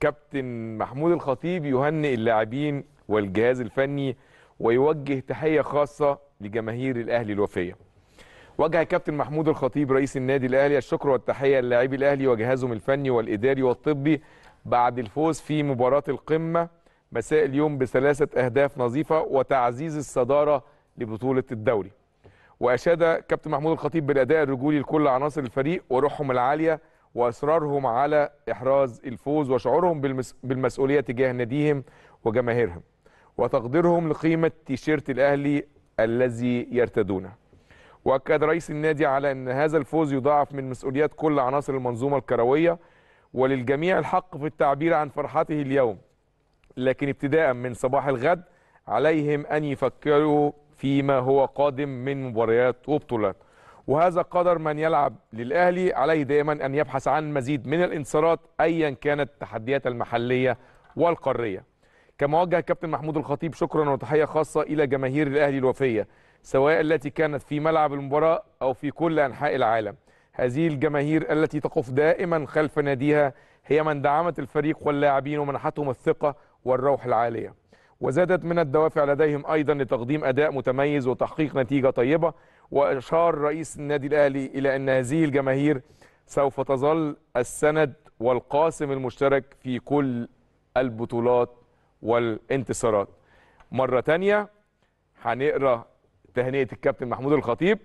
كابتن محمود الخطيب يهنئ اللاعبين والجهاز الفني ويوجه تحيه خاصه لجماهير الاهلي الوفيه. وجه كابتن محمود الخطيب رئيس النادي الاهلي الشكر والتحيه للاعبي الاهلي وجهازهم الفني والاداري والطبي بعد الفوز في مباراه القمه مساء اليوم بثلاثه اهداف نظيفه وتعزيز الصداره لبطوله الدوري. واشاد كابتن محمود الخطيب بالاداء الرجولي لكل عناصر الفريق وروحهم العاليه واصرارهم على احراز الفوز وشعورهم بالمس... بالمسؤوليه تجاه ناديهم وجماهيرهم وتقديرهم لقيمه تيشيرت الاهلي الذي يرتدونه. واكد رئيس النادي على ان هذا الفوز يضاعف من مسؤوليات كل عناصر المنظومه الكرويه وللجميع الحق في التعبير عن فرحته اليوم. لكن ابتداء من صباح الغد عليهم ان يفكروا فيما هو قادم من مباريات وبطولات. وهذا قدر من يلعب للأهلي عليه دائما أن يبحث عن مزيد من الانتصارات أيا كانت التحديات المحلية والقارية كما وجه الكابتن محمود الخطيب شكرا وتحية خاصة إلى جماهير الأهلي الوفية سواء التي كانت في ملعب المباراة أو في كل أنحاء العالم هذه الجماهير التي تقف دائما خلف ناديها هي من دعمت الفريق واللاعبين ومنحتهم الثقة والروح العالية وزادت من الدوافع لديهم أيضا لتقديم أداء متميز وتحقيق نتيجة طيبة وأشار رئيس النادي الأهلي إلى أن هذه الجماهير سوف تظل السند والقاسم المشترك في كل البطولات والانتصارات مرة تانية هنقرأ تهنئة الكابتن محمود الخطيب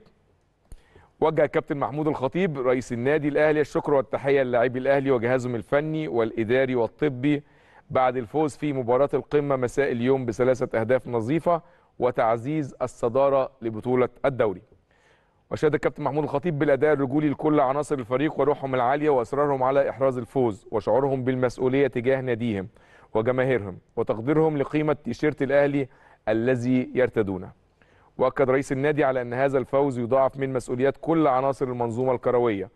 وجه الكابتن محمود الخطيب رئيس النادي الأهلي الشكر والتحية للاعبي الأهلي وجهازهم الفني والإداري والطبي بعد الفوز في مباراة القمة مساء اليوم بثلاثة أهداف نظيفة وتعزيز الصدارة لبطولة الدوري وشهد الكابتن محمود الخطيب بالاداء الرجولي لكل عناصر الفريق وروحهم العاليه واصرارهم على احراز الفوز وشعورهم بالمسؤوليه تجاه ناديهم وجماهيرهم وتقديرهم لقيمه تيشيرت الاهلي الذي يرتدونه. واكد رئيس النادي على ان هذا الفوز يضاعف من مسؤوليات كل عناصر المنظومه الكرويه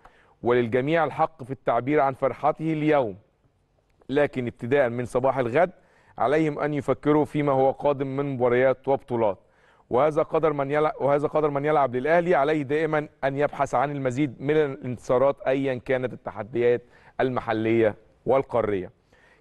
وللجميع الحق في التعبير عن فرحته اليوم. لكن ابتداء من صباح الغد عليهم ان يفكروا فيما هو قادم من مباريات وبطولات. وهذا قدر من يلعب وهذا قدر من يلعب للاهلي عليه دائما ان يبحث عن المزيد من الانتصارات ايا كانت التحديات المحليه والقاريه.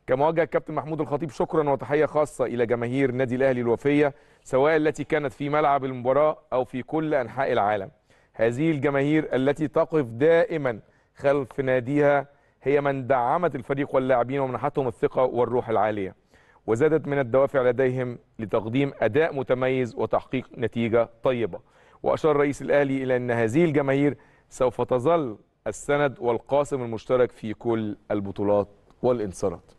كمواجهه الكابتن محمود الخطيب شكرا وتحيه خاصه الى جماهير نادي الاهلي الوفيه سواء التي كانت في ملعب المباراه او في كل انحاء العالم. هذه الجماهير التي تقف دائما خلف ناديها هي من دعمت الفريق واللاعبين ومنحتهم الثقه والروح العاليه. وزادت من الدوافع لديهم لتقديم أداء متميز وتحقيق نتيجة طيبة وأشار رئيس الأهلي إلى أن هذه الجماهير سوف تظل السند والقاسم المشترك في كل البطولات والإنصارات